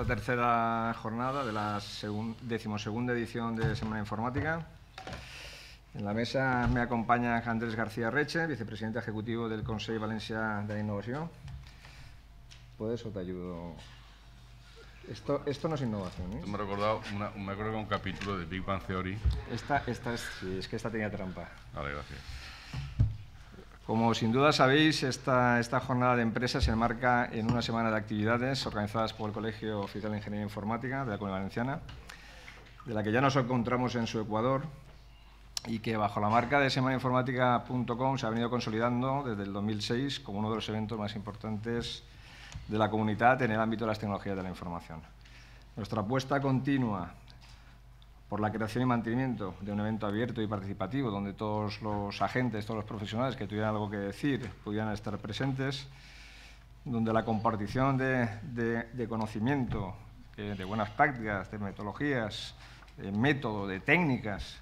esta tercera jornada de la decimosegunda edición de Semana Informática. En la mesa me acompaña Andrés García Reche, vicepresidente ejecutivo del Consejo Valencia de la Innovación. ¿Puedes o te ayudo? Esto, esto no es innovación. ¿eh? Me he recordado, me acuerdo que un capítulo de Big Bang Theory. Esta, esta es, es que esta tenía trampa. Vale, gracias. Como sin duda sabéis, esta, esta jornada de empresas se enmarca en una semana de actividades organizadas por el Colegio Oficial de Ingeniería Informática de la Comunidad Valenciana, de la que ya nos encontramos en su Ecuador y que bajo la marca de semanainformática.com se ha venido consolidando desde el 2006 como uno de los eventos más importantes de la comunidad en el ámbito de las tecnologías de la información. Nuestra apuesta continua por la creación y mantenimiento de un evento abierto y participativo donde todos los agentes, todos los profesionales que tuvieran algo que decir pudieran estar presentes, donde la compartición de, conocimiento, de buenas prácticas, de metodologías, de método, de técnicas,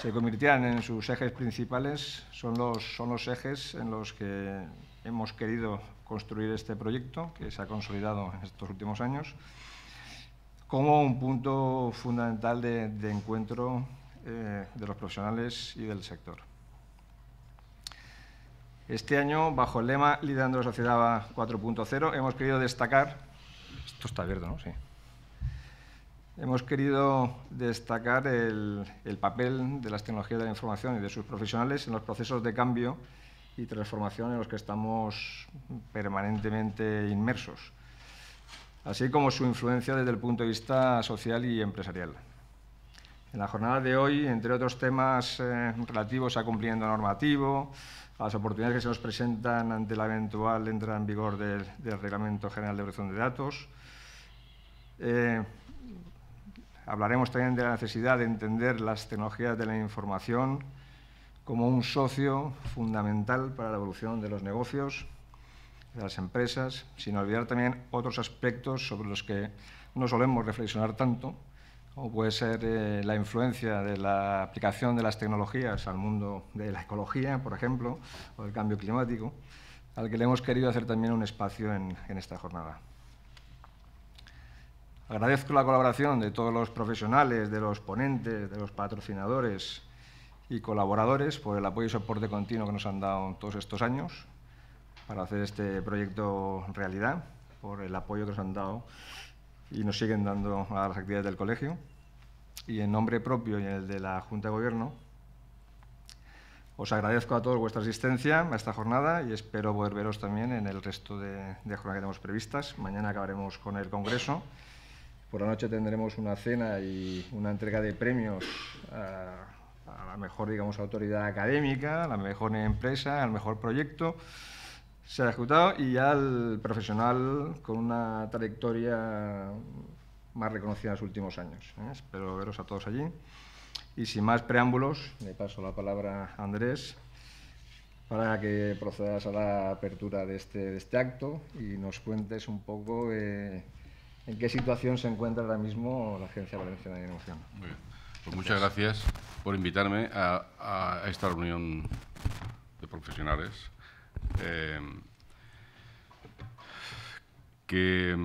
se convirtieran en sus ejes principales, son son los ejes en los que hemos querido construir este proyecto que se ha consolidado en estos últimos años como un punto fundamental de, encuentro eh, de los profesionales y del sector. Este año, bajo el lema Liderando la Sociedad 4.0, hemos querido destacar, esto está abierto, ¿no? Sí. Hemos querido destacar el papel de las tecnologías de la información y de sus profesionales en los procesos de cambio y transformación en los que estamos permanentemente inmersos así como su influencia desde el punto de vista social y empresarial. En la jornada de hoy, entre otros temas eh, relativos a cumplimiento normativo, a las oportunidades que se nos presentan ante la eventual entrada en vigor del, Reglamento General de Protección de Datos, eh, hablaremos también de la necesidad de entender las tecnologías de la información como un socio fundamental para la evolución de los negocios de las empresas, sin olvidar también otros aspectos sobre los que no solemos reflexionar tanto, como puede ser eh, la influencia de la aplicación de las tecnologías al mundo de la ecología, por ejemplo, o del cambio climático, al que le hemos querido hacer también un espacio en, en esta jornada. Agradezco la colaboración de todos los profesionales, de los ponentes, de los patrocinadores y colaboradores por el apoyo y soporte continuo que nos han dado todos estos años para hacer este proyecto realidad, por el apoyo que nos han dado y nos siguen dando a las actividades del colegio. Y en nombre propio y en el de la Junta de Gobierno, os agradezco a todos vuestra asistencia a esta jornada y espero poder veros también en el resto de, de jornadas que tenemos previstas. Mañana acabaremos con el Congreso. Por la noche tendremos una cena y una entrega de premios a, a la mejor, digamos, autoridad académica, a la mejor empresa, al mejor proyecto se ha ejecutado y ya el profesional con una trayectoria más reconocida en los últimos años. ¿eh? Espero veros a todos allí. Y sin más preámbulos, le paso la palabra a Andrés para que procedas a la apertura de este, este acto y nos cuentes un poco eh, en qué situación se encuentra ahora mismo la Agencia Valenciana de Innovación. Pues muchas gracias por invitarme a, a esta reunión de profesionales eh, que,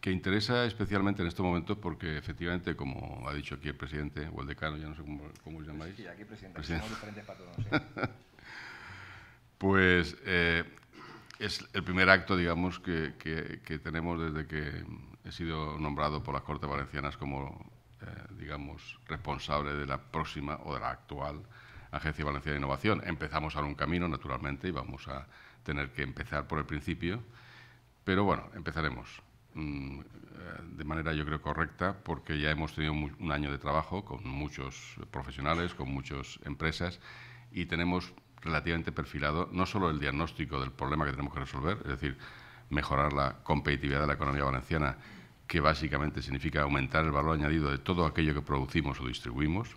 que, interesa especialmente en estos momentos porque efectivamente, como ha dicho aquí el presidente o el decano, ya no sé cómo, cómo os llamáis. presidente, pues es el primer acto, digamos, que, que, tenemos desde que he sido nombrado por las Cortes Valencianas como, eh, digamos, responsable de la próxima o de la actual Agencia Valenciana de Innovación. Empezamos ahora un camino, naturalmente, y vamos a tener que empezar por el principio, pero bueno, empezaremos mm, eh, de manera yo creo correcta porque ya hemos tenido un año de trabajo con muchos profesionales, con muchas empresas y tenemos relativamente perfilado no solo el diagnóstico del problema que tenemos que resolver, es decir, mejorar la competitividad de la economía valenciana, que básicamente significa aumentar el valor añadido de todo aquello que producimos o distribuimos,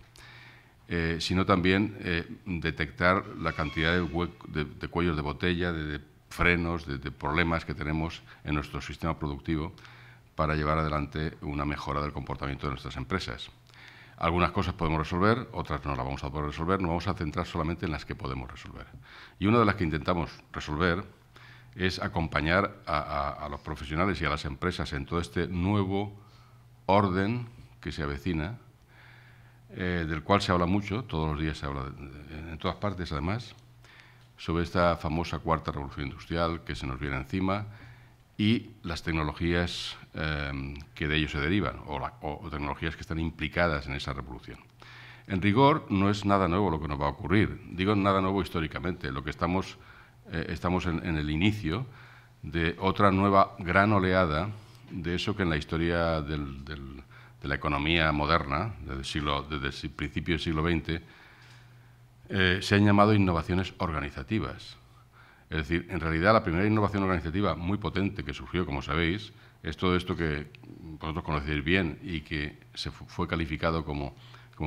eh, sino también eh, detectar la cantidad de, de, cuellos de botella, de, frenos, de, problemas que tenemos en nuestro sistema productivo para llevar adelante una mejora del comportamiento de nuestras empresas. Algunas cosas podemos resolver, otras no las vamos a poder resolver, nos vamos a centrar solamente en las que podemos resolver. Y una de las que intentamos resolver es acompañar a los profesionales y a las empresas en todo este nuevo orden que se avecina eh, del cual se habla mucho, todos los días se habla, en todas partes además, sobre esta famosa cuarta revolución industrial que se nos viene encima y las tecnologías em, que de ello se derivan o, tecnologías que están implicadas en esa revolución. En rigor, no es nada nuevo lo que nos va a ocurrir. Digo nada nuevo históricamente. Lo que estamos, eh, estamos en, el inicio de otra nueva gran oleada de eso que en la historia del, de la economía moderna, desde el, siglo, desde principio del siglo XX, eh, se han llamado innovaciones organizativas. Es decir, en realidad la primera innovación organizativa muy potente que surgió, como sabéis, es todo esto que vosotros conocéis bien y que se fue calificado como,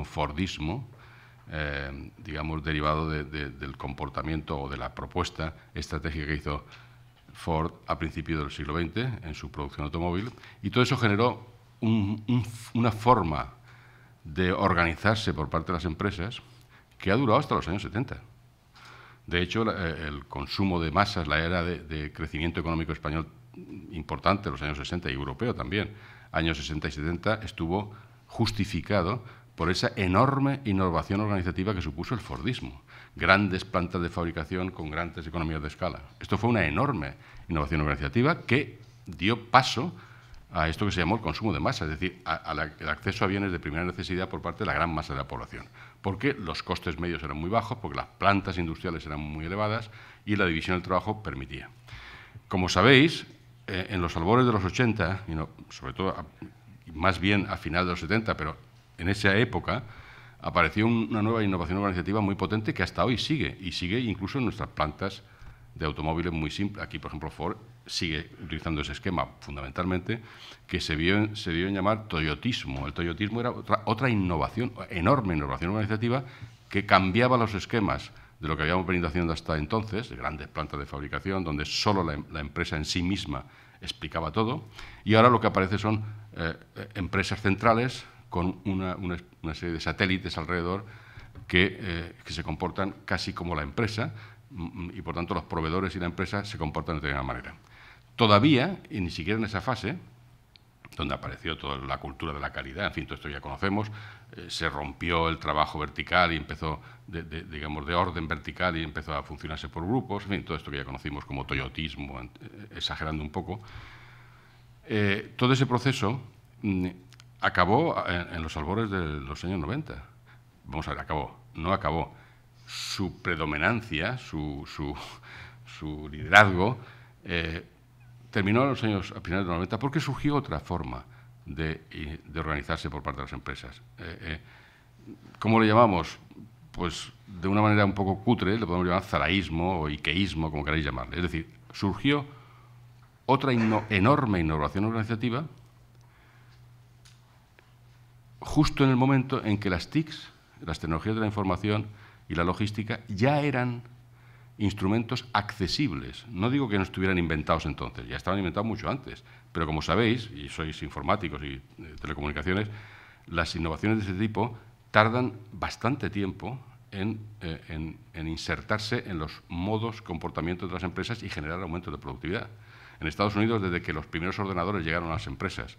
Fordismo, eh, digamos, derivado del comportamiento o de la propuesta estratégica que hizo Ford a principios del siglo XX en su producción automóvil. Y todo eso generó una forma de organizarse por parte de las empresas que ha durado hasta los años 70. De hecho, eh, el consumo de masas, la era de, crecimiento económico español importante, los años 60 y europeo también, años 60 y 70, estuvo justificado por esa enorme innovación organizativa que supuso el Fordismo. Grandes plantas de fabricación con grandes economías de escala. Esto fue una enorme innovación organizativa que dio paso a esto que se llamó el consumo de masa, es decir, el acceso a bienes de primera necesidad por parte de la gran masa de la población, porque los costes medios eran muy bajos, porque las plantas industriales eran muy elevadas y la división del trabajo permitía. Como sabéis, eh, en los albores de los 80, y sobre todo más bien a final de los 70, pero en esa época apareció una nueva innovación organizativa muy potente que hasta hoy sigue, y sigue incluso en nuestras plantas de automóviles muy simples. Aquí, por ejemplo, Ford sigue utilizando ese esquema fundamentalmente, que se, vio, se dio en llamar toyotismo. El toyotismo era otra, innovación, enorme innovación organizativa, que cambiaba los esquemas de lo que habíamos venido haciendo hasta entonces, de grandes plantas de fabricación, donde solo la, empresa en sí misma explicaba todo, y ahora lo que aparece son eh, empresas centrales con una, serie de satélites alrededor eh, que, se comportan casi como la empresa, mm, y por tanto los proveedores y la empresa se comportan de la misma manera. Todavía, y ni siquiera en esa fase, donde apareció toda la cultura de la calidad, en fin, todo esto ya conocemos, eh, se rompió el trabajo vertical y empezó, digamos, de orden vertical y empezó a funcionarse por grupos, en fin, todo esto que ya conocimos como toyotismo, eh, exagerando un poco. Eh, todo ese proceso mm, acabó en, los albores de los años 90. Vamos a ver, acabó, no acabó. Su predominancia, su, su, su liderazgo, terminó en los años, a finales de los 90 porque surgió otra forma de, organizarse por parte de las empresas. Eh, eh, ¿Cómo le llamamos? Pues de una manera un poco cutre, le podemos llamar zaraísmo o ikeísmo, como queráis llamarle. Es decir, surgió otra enorme innovación organizativa justo en el momento en que las TICs, las tecnologías de la información y la logística, ya eran instrumentos accesibles. No digo que no estuvieran inventados entonces, ya estaban inventados mucho antes, pero como sabéis, y sois informáticos y eh, telecomunicaciones, las innovaciones de este tipo tardan bastante tiempo eh, en, insertarse en los modos, comportamiento de las empresas y generar aumentos de productividad. En Estados Unidos, desde que los primeros ordenadores llegaron a las empresas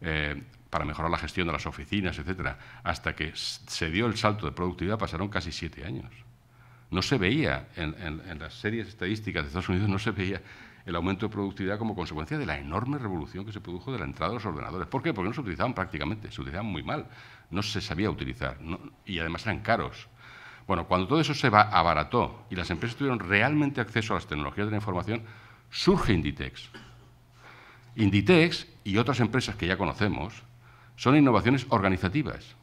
eh, para mejorar la gestión de las oficinas, etcétera, hasta que se dio el salto de productividad, pasaron casi siete años. No se veía en, las series estadísticas de Estados Unidos, no se veía el aumento de productividad como consecuencia de la enorme revolución que se produjo de la entrada de los ordenadores. ¿Por qué? Porque no se utilizaban prácticamente, se utilizaban muy mal, no se sabía utilizar y además eran caros. Bueno, cuando todo eso se abarató y las empresas tuvieron realmente acceso a las tecnologías de la información, surge Inditex. Inditex y otras empresas que ya conocemos son innovaciones organizativas.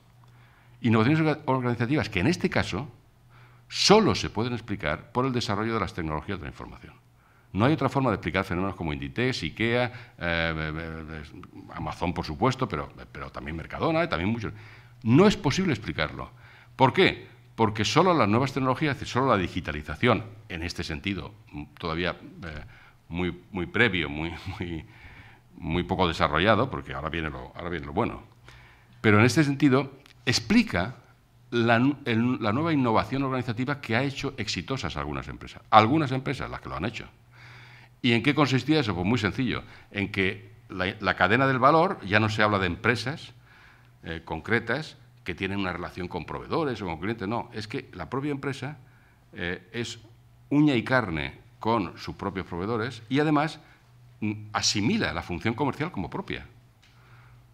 Innovaciones organizativas que en este caso solo se pueden explicar por el desarrollo de las tecnologías de la información. No hay otra forma de explicar fenómenos como Inditex, IKEA, eh, eh, eh, Amazon, por supuesto, pero, también Mercadona, y también muchos. No es posible explicarlo. ¿Por qué? Porque solo las nuevas tecnologías, solo la digitalización, en este sentido, todavía muy, previo, muy, muy, muy, poco desarrollado, porque ahora viene, lo, ahora viene lo bueno, pero en este sentido explica la, nueva innovación organizativa que ha hecho exitosas algunas empresas. Algunas empresas, las que lo han hecho. ¿Y en qué consistía eso? Pues muy sencillo, en que la, cadena del valor, ya no se habla de empresas eh, concretas que tienen una relación con proveedores o con clientes, no, es que la propia empresa eh, es uña y carne con sus propios proveedores y además mm, asimila la función comercial como propia.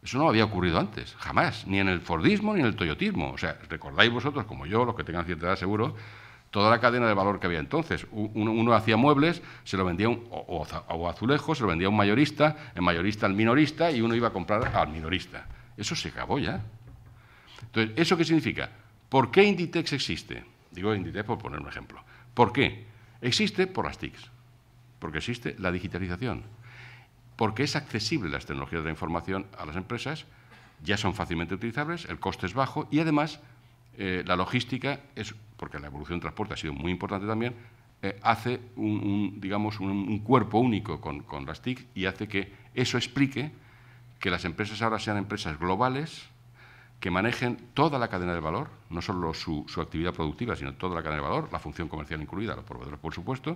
Eso no había ocurrido antes, jamás, ni en el Fordismo ni en el Toyotismo. O sea, recordáis vosotros, como yo, los que tengan cierta edad seguro, toda la cadena de valor que había entonces. Uno, hacía muebles, se lo vendía un, o, azulejos, se lo vendía a un mayorista, el mayorista al minorista y uno iba a comprar al minorista. Eso se acabó ya. Entonces, ¿eso qué significa? ¿Por qué Inditex existe? Digo Inditex por poner un ejemplo. ¿Por qué? Existe por las TICs, porque existe la digitalización porque es accesible las tecnologías de la información a las empresas, ya son fácilmente utilizables, el coste es bajo y además eh, la logística es, porque la evolución del transporte ha sido muy importante también, eh, hace un, digamos, cuerpo único con, las TIC y hace que eso explique que las empresas ahora sean empresas globales que manejen toda la cadena de valor, no solo su, su actividad productiva, sino toda la cadena de valor, la función comercial incluida, los proveedores, por supuesto,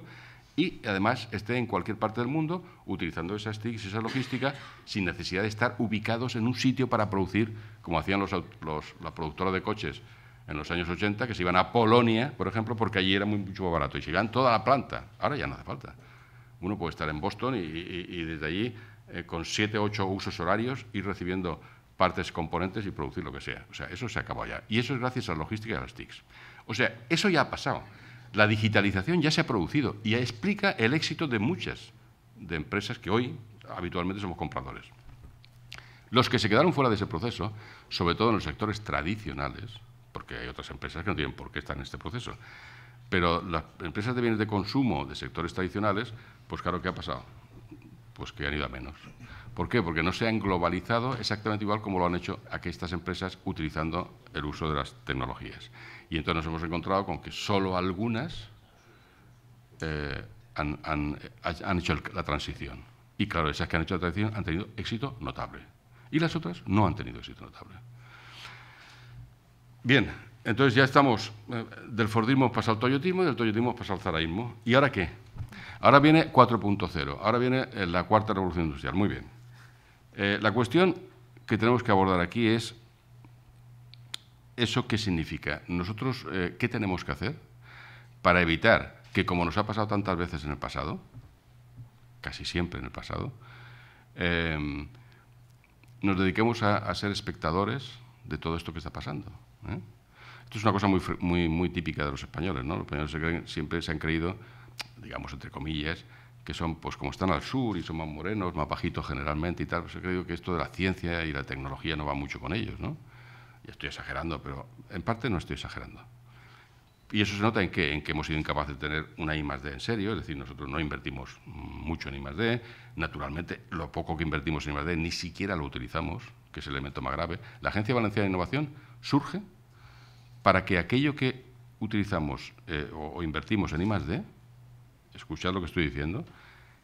y además esté en cualquier parte del mundo utilizando esas TICs, esa logística, sin necesidad de estar ubicados en un sitio para producir, como hacían los, los, de coches en los años 80, que se iban a Polonia, por ejemplo, porque allí era muy, mucho más barato, y se iban toda la planta. Ahora ya no hace falta. Uno puede estar en Boston y, desde allí, eh, con siete o ocho usos horarios, ir recibiendo partes, componentes y producir lo que sea. O sea, eso se acabó ya. Y eso es gracias a la logística y a las TICs. O sea, eso ya ha pasado. La digitalización ya se ha producido y explica el éxito de muchas de empresas que hoy habitualmente somos compradores. Los que se quedaron fuera de ese proceso, sobre todo en los sectores tradicionales, porque hay otras empresas que no tienen por qué estar en este proceso, pero las empresas de bienes de consumo de sectores tradicionales, pues claro, ¿qué ha pasado? pues que han ido a menos. ¿Por qué? Porque no se han globalizado exactamente igual como lo han hecho estas empresas utilizando el uso de las tecnologías. Y entonces nos hemos encontrado con que solo algunas eh, eh, han, hecho la transición. Y claro, esas que han hecho la transición han tenido éxito notable. Y las otras no han tenido éxito notable. Bien, entonces ya estamos, eh, del Fordismo pasa al Toyotismo y del Toyotismo pasa al Zaraísmo. ¿Y ahora qué? Ahora viene 4.0, ahora viene eh, la cuarta revolución industrial. Muy bien. Eh, la cuestión que tenemos que abordar aquí es eso qué significa. Nosotros, eh, ¿qué tenemos que hacer para evitar que, como nos ha pasado tantas veces en el pasado, casi siempre en el pasado, em, nos dediquemos a, ser espectadores de todo esto que está pasando? Esto es una cosa muy, muy, muy típica de los españoles. ¿no? Los españoles siempre se han creído digamos, entre comillas, que son, pues como están al sur y son más morenos, más bajitos generalmente y tal, pues yo creo que esto de la ciencia y la tecnología no va mucho con ellos, ¿no? Y estoy exagerando, pero en parte no estoy exagerando. Y eso se nota en que, en que hemos sido incapaces de tener una I más D en serio, es decir, nosotros no invertimos mucho en I más D, naturalmente lo poco que invertimos en I más D ni siquiera lo utilizamos, que es el elemento más grave. La Agencia Valenciana de Innovación surge para que aquello que utilizamos eh, o, o, invertimos en I más D escuchad lo que estoy diciendo,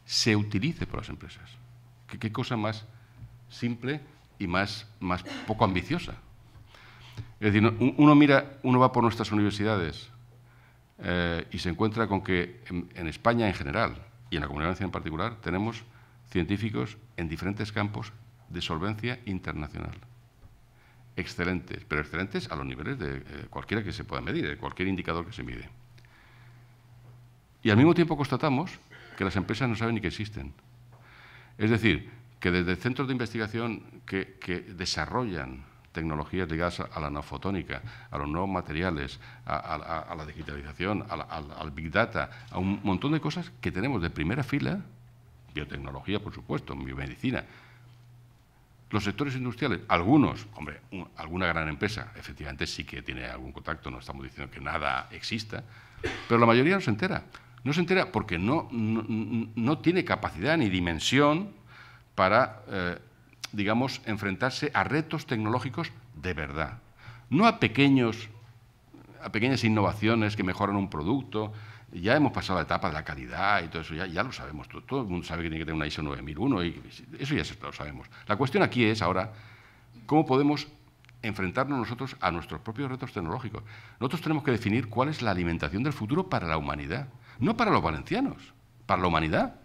se utilice por las empresas. ¿Qué, cosa más simple y más, más poco ambiciosa? Es decir, uno mira, uno va por nuestras universidades eh, y se encuentra con que en, España en general y en la Comunidad en particular tenemos científicos en diferentes campos de solvencia internacional. Excelentes, pero excelentes a los niveles de eh, cualquiera que se pueda medir, de cualquier indicador que se mide. Y al mismo tiempo constatamos que las empresas no saben ni que existen. Es decir, que desde centros de investigación que, desarrollan tecnologías ligadas a la nanofotónica, a los nuevos materiales, a, la digitalización, al Big Data, a un montón de cosas que tenemos de primera fila, biotecnología, por supuesto, biomedicina. Los sectores industriales, algunos, hombre, alguna gran empresa, efectivamente sí que tiene algún contacto, no estamos diciendo que nada exista, pero la mayoría no se entera. No se entera porque no, no, tiene capacidad ni dimensión para, eh, digamos, enfrentarse a retos tecnológicos de verdad. No a, pequeños, a pequeñas innovaciones que mejoran un producto. Ya hemos pasado la etapa de la calidad y todo eso, ya, lo sabemos. Todo, todo, el mundo sabe que tiene que tener una ISO 9001 y eso ya lo sabemos. La cuestión aquí es ahora cómo podemos enfrentarnos nosotros a nuestros propios retos tecnológicos. Nosotros tenemos que definir cuál es la alimentación del futuro para la humanidad, no para los valencianos, para la humanidad.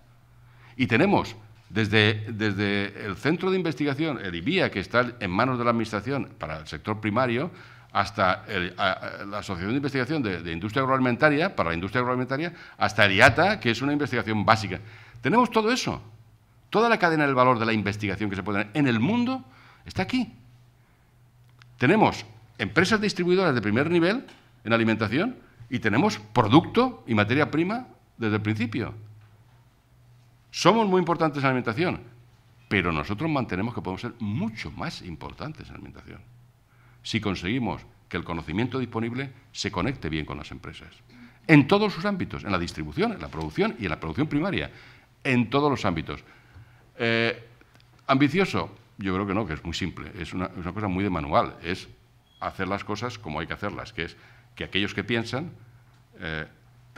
Y tenemos desde, desde el centro de investigación, el IBIA, que está en manos de la Administración para el sector primario, hasta la Asociación de Investigación de, de, Industria Agroalimentaria, para la industria agroalimentaria, hasta el IATA, que es una investigación básica. Tenemos todo eso. Toda la cadena del valor de la investigación que se puede tener en el mundo está aquí. Tenemos empresas distribuidoras de primer nivel en alimentación y tenemos producto y materia prima desde el principio. Somos muy importantes en alimentación, pero nosotros mantenemos que podemos ser mucho más importantes en alimentación si conseguimos que el conocimiento disponible se conecte bien con las empresas. En todos sus ámbitos, en la distribución, en la producción y en la producción primaria, en todos los ámbitos. Eh, ambicioso, yo creo que no, que es muy simple, es una, cosa muy de manual, es hacer las cosas como hay que hacerlas, que es que aquellos que piensan, eh,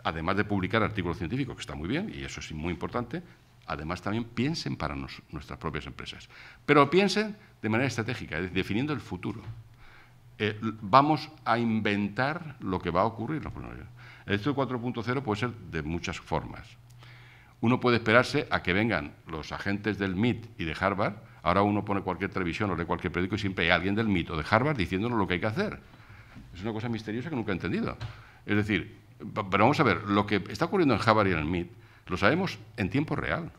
además de publicar artículos científicos, que está muy bien, y eso es muy importante, además también piensen para nuestras propias empresas. Pero piensen de manera estratégica, definiendo el futuro. Eh, vamos a inventar lo que va a ocurrir. El estudio 4.0 puede ser de muchas formas. Uno puede esperarse a que vengan los agentes del MIT y de Harvard Ahora uno pone cualquier televisión o lee cualquier periódico y siempre hay alguien del MIT o de Harvard diciéndonos lo que hay que hacer. Es una cosa misteriosa que nunca he entendido. Es decir, pero vamos a ver, lo que está ocurriendo en Harvard y en el MIT lo sabemos en tiempo real.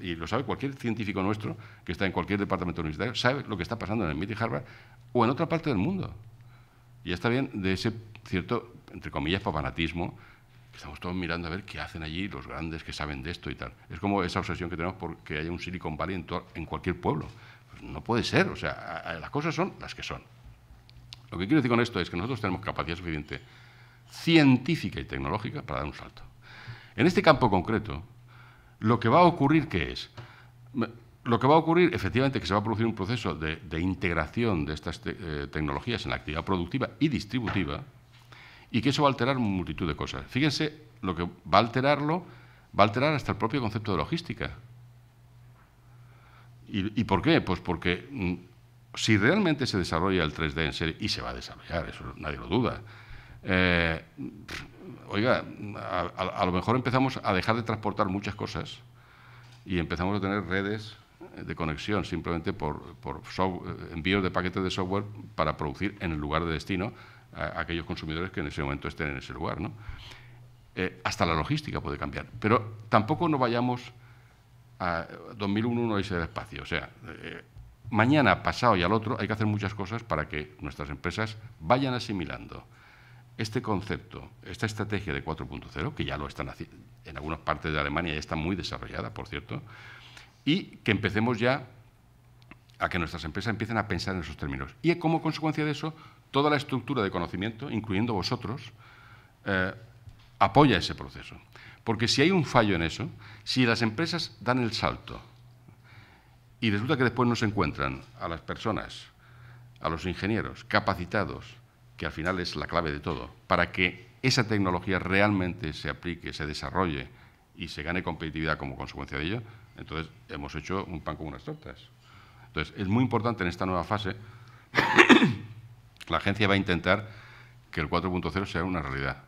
y lo sabe cualquier científico nuestro que está en cualquier departamento universitario, sabe lo que está pasando en el MIT y Harvard o en otra parte del mundo. Y está bien de ese cierto, entre comillas, papanatismo Estamos todos mirando a ver qué hacen allí los grandes que saben de esto y tal. Es como esa obsesión que tenemos porque que haya un Silicon Valley en, cualquier pueblo. Pues no puede ser, o sea, las cosas son las que son. Lo que quiero decir con esto es que nosotros tenemos capacidad suficiente científica y tecnológica para dar un salto. En este campo concreto, lo que va a ocurrir, ¿qué es? Lo que va a ocurrir, efectivamente, que se va a producir un proceso de, integración de estas eh, tecnologías en la actividad productiva y distributiva, y que eso va a alterar multitud de cosas. Fíjense, lo que va a alterarlo, va a alterar hasta el propio concepto de logística. ¿Y, por qué? Pues porque mm, si realmente se desarrolla el 3D en serie, y se va a desarrollar, eso nadie lo duda, eh, oiga, a, lo mejor empezamos a dejar de transportar muchas cosas y empezamos a tener redes de conexión simplemente por, envíos de paquetes de software para producir en el lugar de destino aquellos consumidores que en ese momento estén en ese lugar. ¿no? Eh, hasta la logística puede cambiar. Pero tampoco no vayamos a 2001, no dice del espacio. O sea, eh, mañana, pasado y al otro, hay que hacer muchas cosas para que nuestras empresas vayan asimilando este concepto, esta estrategia de 4.0, que ya lo están haciendo, en algunas partes de Alemania ya está muy desarrollada, por cierto, y que empecemos ya a que nuestras empresas empiecen a pensar en esos términos. Y como consecuencia de eso, toda la estructura de conocimiento, incluyendo vosotros, eh, apoya ese proceso. Porque si hay un fallo en eso, si las empresas dan el salto y resulta que después no se encuentran a las personas, a los ingenieros capacitados, que al final es la clave de todo, para que esa tecnología realmente se aplique, se desarrolle y se gane competitividad como consecuencia de ello, entonces hemos hecho un pan con unas tortas. Entonces, es muy importante en esta nueva fase la agencia va a intentar que el 4.0 sea una realidad.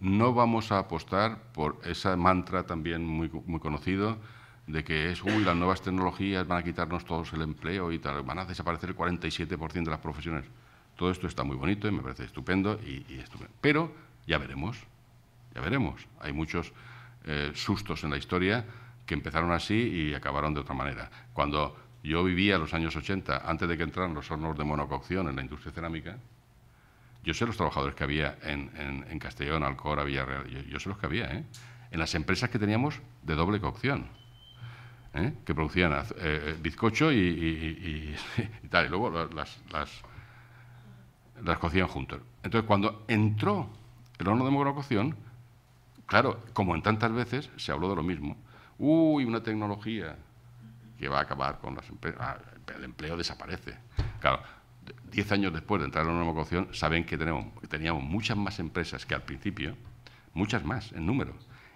No vamos a apostar por esa mantra también muy, muy conocido de que es, uy, las nuevas tecnologías van a quitarnos todos el empleo y tal, van a desaparecer el 47% de las profesiones. Todo esto está muy bonito y me parece estupendo, y, pero ya veremos, ya veremos. Hay muchos eh, sustos en la historia que empezaron así y acabaron de otra manera. Cuando yo vivía los años 80, antes de que entraran los hornos de monococción en la industria cerámica. Yo sé los trabajadores que había en, Castellón, Alcora, Villarreal. Yo, sé los que había, ¿eh? En las empresas que teníamos de doble cocción, ¿eh? que producían eh, eh, bizcocho y, tal. Y luego las, las cocían juntos. Entonces, cuando entró el horno de monococción, claro, como en tantas veces, se habló de lo mismo. Uy, una tecnología que va a acabar con las empresas. Ah, el empleo desaparece. Claro, diez años después de entrar en nueva negociación, saben que, tenemos, teníamos muchas más empresas que al principio, muchas más en número,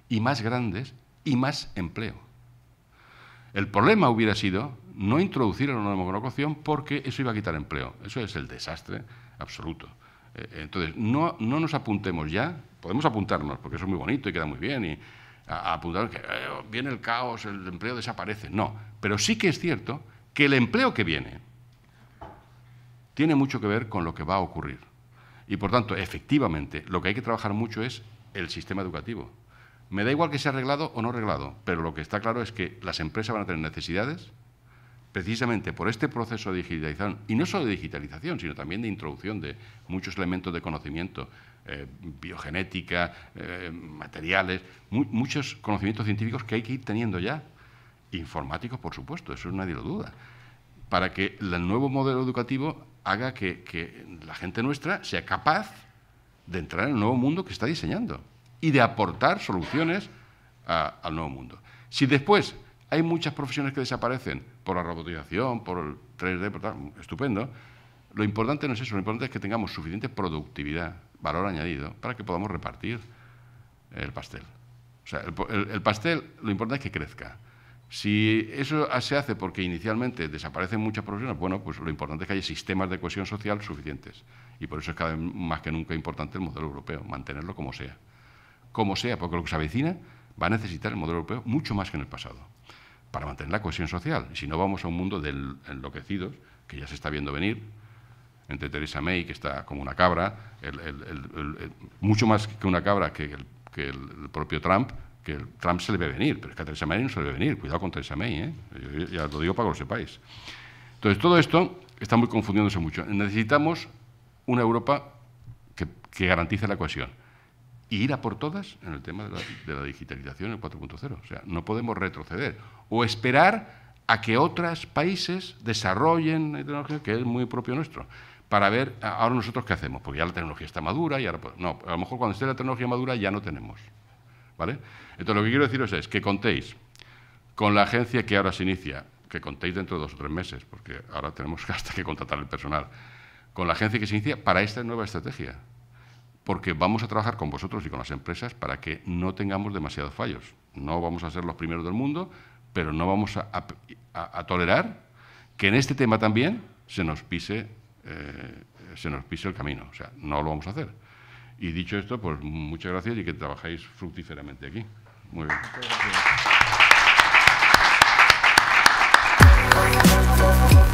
y más grandes y más empleo. El problema hubiera sido no introducir nueva cocción porque eso iba a quitar empleo. Eso es el desastre absoluto. Eh, entonces, no, no nos apuntemos ya, podemos apuntarnos porque eso es muy bonito y queda muy bien y, a, apuntar que eh, viene el caos, el empleo desaparece. No, pero sí que es cierto que el empleo que viene tiene mucho que ver con lo que va a ocurrir. Y por tanto, efectivamente, lo que hay que trabajar mucho es el sistema educativo. Me da igual que sea arreglado o no arreglado, pero lo que está claro es que las empresas van a tener necesidades, precisamente por este proceso de digitalización, y no solo de digitalización, sino también de introducción de muchos elementos de conocimiento, eh, biogenética, eh, materiales, muchos conocimientos científicos que hay que ir teniendo ya, informáticos, por supuesto, eso nadie lo duda, para que el nuevo modelo educativo haga que, la gente nuestra sea capaz de entrar en el nuevo mundo que está diseñando y de aportar soluciones al nuevo mundo. Si después hay muchas profesiones que desaparecen por la robotización, por el 3D, por tal, estupendo. Lo importante no es eso, lo importante es que tengamos suficiente productividad, valor añadido, para que podamos repartir el pastel. O sea, el, el pastel lo importante es que crezca. Si eso se hace porque inicialmente desaparecen muchas profesiones, bueno, pues lo importante es que haya sistemas de cohesión social suficientes. Y por eso es cada vez más que nunca importante el modelo europeo, mantenerlo como sea. Como sea, porque lo que se avecina va a necesitar el modelo europeo mucho más que en el pasado para mantener la cohesión social. Y Si no, vamos a un mundo de enloquecidos, que ya se está viendo venir, entre Theresa May, que está como una cabra, mucho más que una cabra que, el, propio Trump, que Trump se le ve venir, pero es que a Theresa May no se le ve venir, cuidado con Theresa May, ¿eh? ya lo digo para que lo sepáis. Entonces, todo esto está muy confundiéndose mucho. Necesitamos una Europa que garantice la cohesión y ir a por todas en el tema de la, digitalización en 4.0. O sea, no podemos retroceder o esperar a que otros países desarrollen tecnología que es muy propio nuestro, para ver ah, ahora nosotros qué hacemos, porque ya la tecnología está madura y ahora... No, a lo mejor cuando esté la tecnología madura ya no tenemos, ¿vale? Entonces lo que quiero deciros es que contéis con la agencia que ahora se inicia, que contéis dentro de dos o tres meses, porque ahora tenemos hasta que contratar el personal, con la agencia que se inicia para esta nueva estrategia, porque vamos a trabajar con vosotros y con las empresas para que no tengamos demasiados fallos. No vamos a ser los primeros del mundo, pero no vamos a, tolerar que en este tema también eh, se nos pise el camino. O sea, no lo vamos a hacer. Y dicho esto, pues muchas gracias y que trabajáis fructíferamente aquí. Muy bien. Gracias.